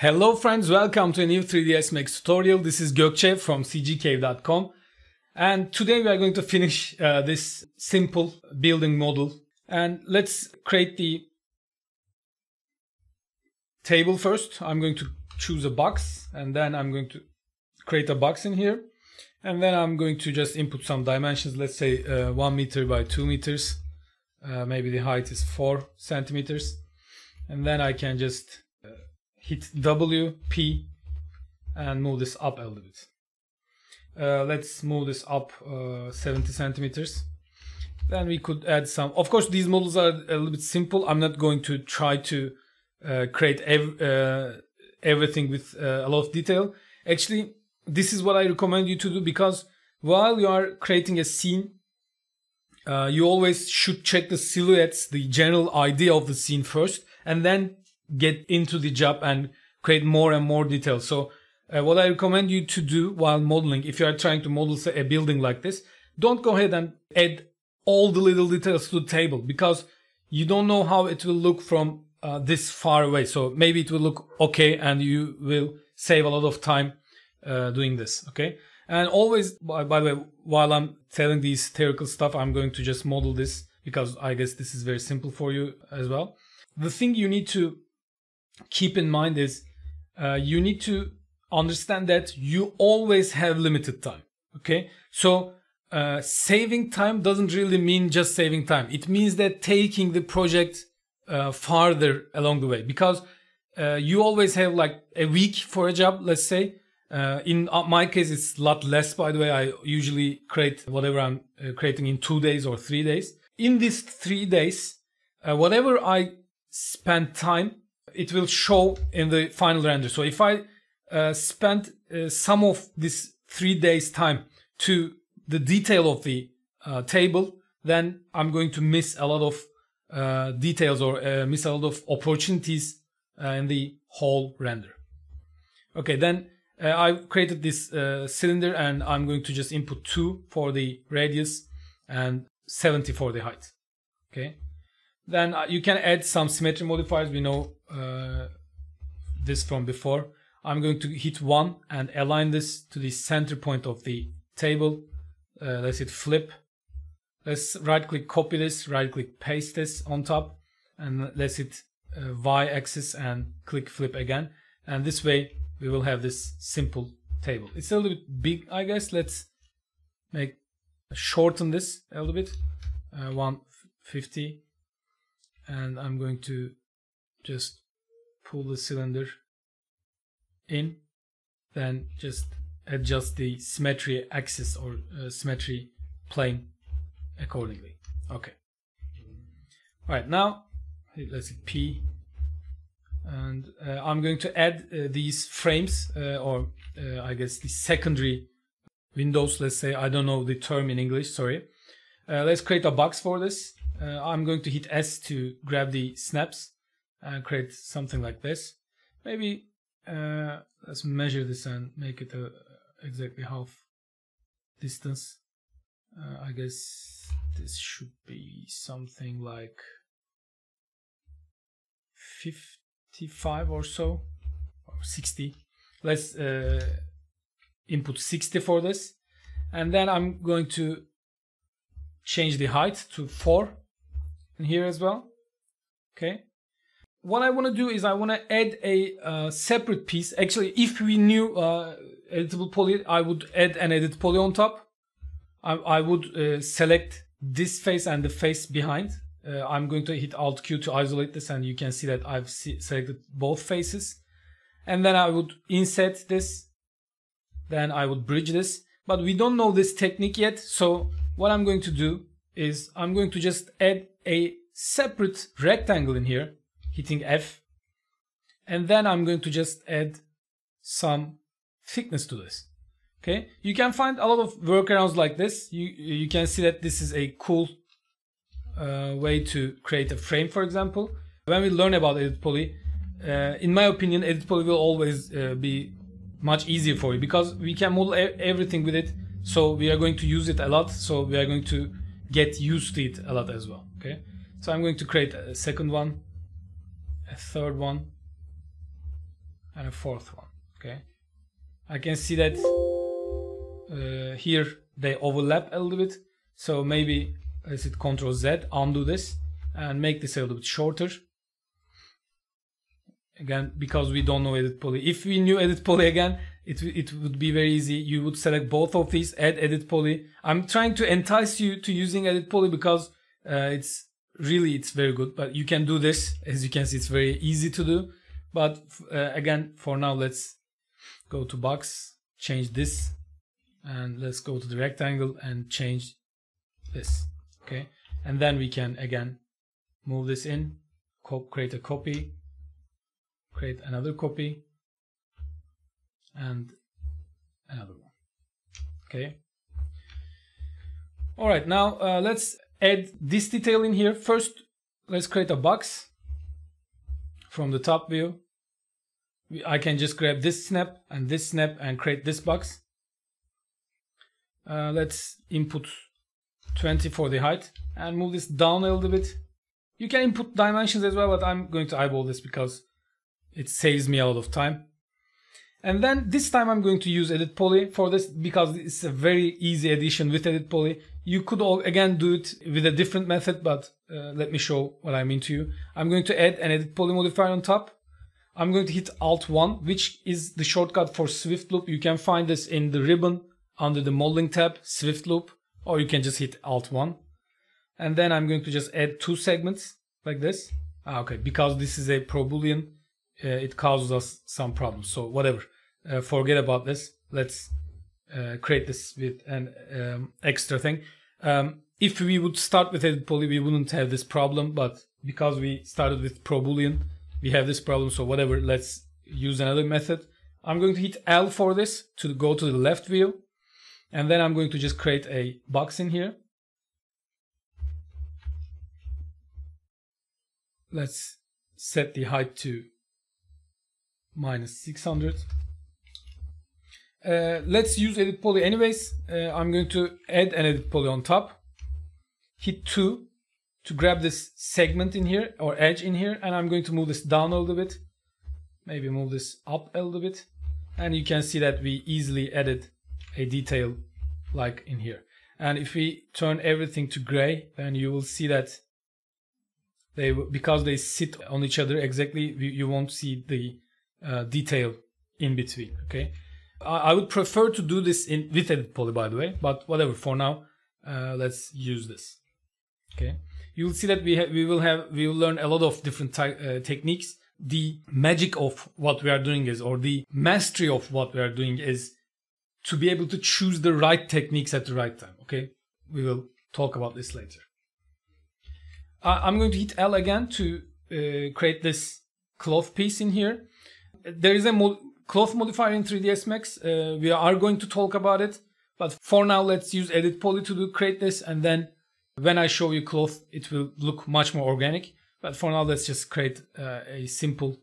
Hello friends, welcome to a new 3ds Max tutorial. This is Gökçe from cgcave.com and today we are going to finish uh, this simple building model and let's create the table first. I'm going to choose a box and then I'm going to create a box in here and then I'm going to just input some dimensions. Let's say uh, 1 meter by 2 meters. Uh, maybe the height is 4 centimeters and then I can just hit W, P, and move this up a little bit. Uh, let's move this up uh, 70 centimeters. Then we could add some. Of course, these models are a little bit simple. I'm not going to try to uh, create ev uh, everything with uh, a lot of detail. Actually, this is what I recommend you to do because while you are creating a scene, uh, you always should check the silhouettes, the general idea of the scene first, and then get into the job and create more and more details. So uh, what I recommend you to do while modeling, if you are trying to model say, a building like this, don't go ahead and add all the little details to the table because you don't know how it will look from uh, this far away. So maybe it will look okay and you will save a lot of time uh, doing this. Okay. And always, by, by, the way, while I'm telling these theoretical stuff, I'm going to just model this because I guess this is very simple for you as well. The thing you need to keep in mind is uh, you need to understand that you always have limited time. Okay. So uh, saving time doesn't really mean just saving time. It means that taking the project uh, farther along the way because uh, you always have like a week for a job, let's say. Uh, in uh, my case, it's a lot less, by the way. I usually create whatever I'm creating in two days or three days. In these three days, whatever I spend time it will show in the final render. So if I uh, spend uh, some of this three days time to the detail of the uh, table, then I'm going to miss a lot of uh, details or uh, miss a lot of opportunities uh, in the whole render. Okay, then i created this cylinder and I'm going to just input 2 for the radius and 70 for the height. Okay. Then uh, you can add some symmetry modifiers. We know uh, this from before. I'm going to hit one and align this to the center point of the table. Uh, let's hit flip. Let's right click copy this, right click paste this on top and let's hit uh, Y axis and click flip again. And this way we will have this simple table. It's a little bit big, I guess. Let's make shorten this a little bit. Uh, 150 and I'm going to just pull the cylinder in then just adjust the symmetry axis or uh, symmetry plane accordingly okay all right now let's see P and uh, I'm going to add uh, these frames uh, or uh, I guess the secondary windows let's say I don't know the term in English sorry uh, let's create a box for this uh, I'm going to hit S to grab the snaps and uh, create something like this. Maybe uh, let's measure this and make it uh, exactly half distance. Uh, I guess this should be something like 55 or so, or 60. Let's uh, input 60 for this. And then I'm going to change the height to 4 and here as well. Okay. What I want to do is I want to add a uh, separate piece. Actually, if we knew uh, editable poly, I would add an edit poly on top. I, I would uh, select this face and the face behind. Uh, I'm going to hit Alt Q to isolate this and you can see that I've se selected both faces. And then I would insert this. Then I would bridge this. But we don't know this technique yet. So what I'm going to do is I'm going to just add a separate rectangle in here, hitting F, and then I'm going to just add some thickness to this. Okay, you can find a lot of workarounds like this. You, you can see that this is a cool uh, way to create a frame, for example. When we learn about Edit Poly, uh, in my opinion, Edit Poly will always uh, be much easier for you because we can model everything with it. So we are going to use it a lot. So we are going to get used to it a lot as well okay so I'm going to create a second one a third one and a fourth one okay I can see that uh, here they overlap a little bit so maybe uh, I us control Ctrl Z undo this and make this a little bit shorter again because we don't know edit poly if we knew edit poly again it, it would be very easy you would select both of these add edit poly I'm trying to entice you to using edit poly because uh, it's really it's very good. But you can do this as you can see. It's very easy to do. But uh, again, for now, let's go to box, change this, and let's go to the rectangle and change this. Okay, and then we can again move this in, create a copy, create another copy, and another one. Okay. All right, now uh, let's add this detail in here. First, let's create a box from the top view. I can just grab this snap and this snap and create this box. Uh, let's input 20 for the height and move this down a little bit. You can input dimensions as well, but I'm going to eyeball this because it saves me a lot of time. And then this time I'm going to use edit poly for this because it's a very easy addition with edit poly. You could all again do it with a different method, but uh, let me show what I mean to you. I'm going to add an edit poly modifier on top. I'm going to hit Alt 1, which is the shortcut for Swift Loop. You can find this in the ribbon under the modeling tab, Swift Loop, or you can just hit Alt 1. And then I'm going to just add two segments like this. Ah, okay, because this is a pro boolean, uh, it causes us some problems. So whatever uh, forget about this. Let's uh, create this with an um, extra thing. Um, if we would start with edit poly, we wouldn't have this problem, but because we started with pro boolean, we have this problem. So whatever, let's use another method. I'm going to hit L for this to go to the left view. And then I'm going to just create a box in here. Let's set the height to minus 600. Uh, let's use edit poly anyways. Uh, I'm going to add an edit poly on top. Hit 2 to grab this segment in here or edge in here and I'm going to move this down a little bit. Maybe move this up a little bit. And you can see that we easily added a detail like in here. And if we turn everything to gray, then you will see that they because they sit on each other exactly, you won't see the uh, detail in between, okay? I, would prefer to do this in with edit poly, by the way, but whatever. For now, uh, let's use this. Okay, you will see that we we will have we will learn a lot of different uh, techniques. The magic of what we are doing is, or the mastery of what we are doing is, to be able to choose the right techniques at the right time. Okay, we will talk about this later. I'm going to hit L again to uh, create this cloth piece in here. There is a Cloth modifier in 3ds Max. Uh, we are going to talk about it, but for now, let's use edit poly to do, create this, and then when I show you cloth, it will look much more organic. But for now, let's just create uh, a simple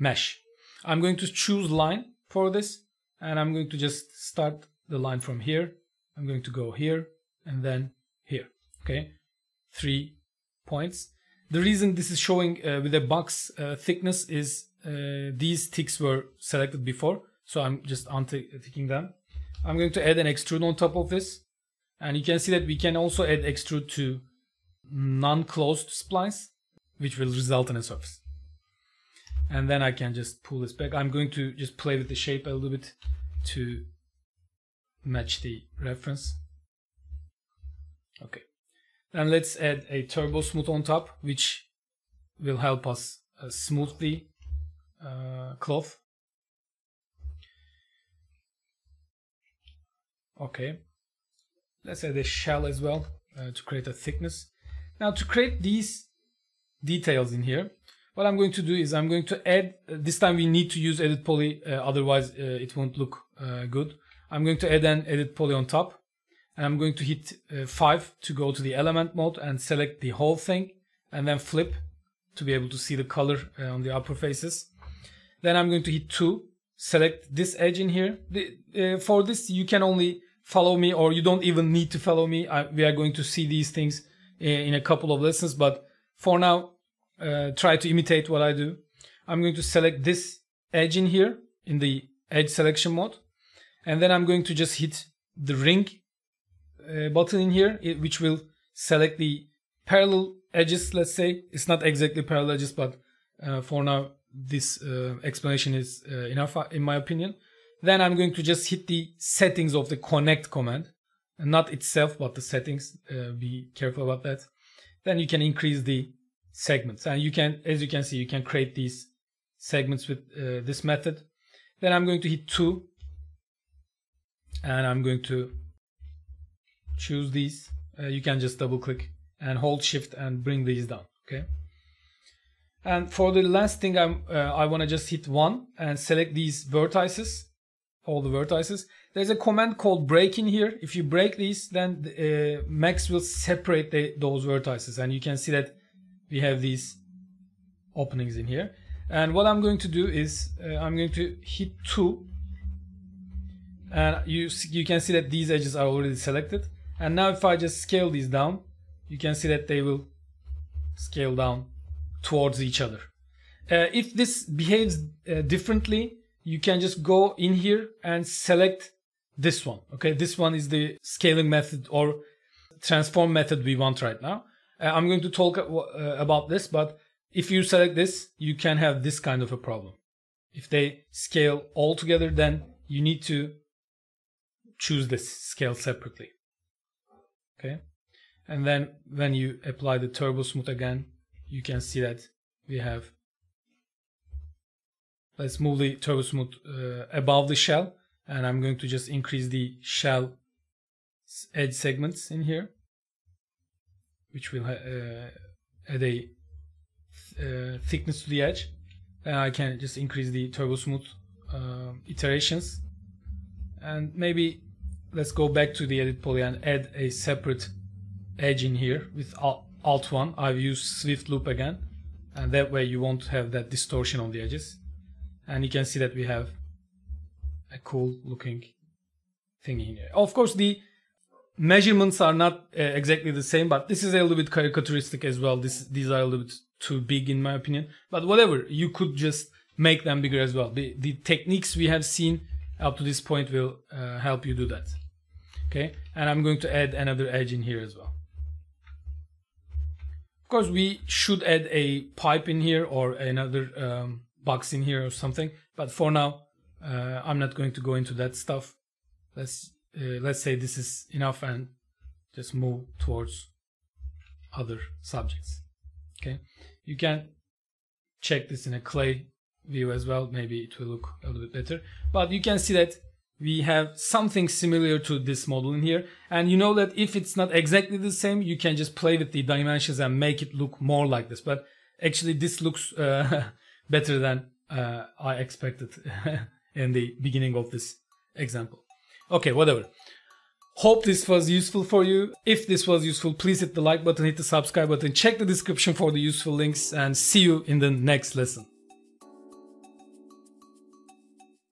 mesh. I'm going to choose line for this, and I'm going to just start the line from here. I'm going to go here and then here. Okay, three points. The reason this is showing uh, with a box uh, thickness is uh, these ticks were selected before. So I'm just unticking them. I'm going to add an extrude on top of this. And you can see that we can also add extrude to non-closed splines, which will result in a surface. And then I can just pull this back. I'm going to just play with the shape a little bit to match the reference. Okay. Then let's add a turbo smooth on top, which will help us uh, smoothly uh, cloth. Okay, let's add a shell as well uh, to create a thickness. Now to create these details in here, what I'm going to do is I'm going to add, uh, this time we need to use edit poly, uh, otherwise uh, it won't look uh, good. I'm going to add an edit poly on top and I'm going to hit uh, 5 to go to the element mode and select the whole thing and then flip to be able to see the color on the upper faces. Then I'm going to hit 2, select this edge in here. The, uh, for this, you can only follow me or you don't even need to follow me. I, we are going to see these things uh, in a couple of lessons, but for now, uh, try to imitate what I do. I'm going to select this edge in here in the edge selection mode. And then I'm going to just hit the ring uh, button in here, which will select the parallel edges, let's say. It's not exactly parallel edges, but uh, for now, this uh, explanation is uh, enough uh, in my opinion. Then I'm going to just hit the settings of the connect command and not itself, but the settings. Uh, be careful about that. Then you can increase the segments and you can, as you can see, you can create these segments with uh, this method. Then I'm going to hit two and I'm going to choose these. Uh, you can just double click and hold shift and bring these down. Okay. And for the last thing, I'm, uh, I want to just hit one and select these vertices, all the vertices. There's a command called break in here. If you break these, then uh, Max will separate the, those vertices. And you can see that we have these openings in here. And what I'm going to do is uh, I'm going to hit 2. And you, you can see that these edges are already selected. And now if I just scale these down, you can see that they will scale down towards each other. Uh, if this behaves uh, differently, you can just go in here and select this one. Okay, this one is the scaling method or transform method we want right now. Uh, I'm going to talk uh, about this, but if you select this, you can have this kind of a problem. If they scale all together, then you need to choose this scale separately. Okay, and then when you apply the turbo smooth again, you can see that we have let's move the turbo smooth uh, above the shell and I'm going to just increase the shell edge segments in here which will uh, add a uh, thickness to the edge and I can just increase the turbo smooth uh, iterations and maybe let's go back to the edit poly and add a separate edge in here with Alt 1, I've used Swift Loop again. And that way you won't have that distortion on the edges. And you can see that we have a cool looking thing in here. Of course, the measurements are not uh, exactly the same, but this is a little bit caricaturistic as well. This, these are a little bit too big in my opinion. But whatever, you could just make them bigger as well. The, the techniques we have seen up to this point will uh, help you do that. Okay, and I'm going to add another edge in here as well. Of course, we should add a pipe in here or another um, box in here or something. But for now, uh, I'm not going to go into that stuff. Let's uh, let's say this is enough and just move towards other subjects. Okay, you can check this in a clay view as well. Maybe it will look a little bit better. But you can see that we have something similar to this model in here. And you know that if it's not exactly the same, you can just play with the dimensions and make it look more like this. But actually this looks uh, better than uh, I expected in the beginning of this example. Okay, whatever. Hope this was useful for you. If this was useful, please hit the like button, hit the subscribe button, check the description for the useful links and see you in the next lesson.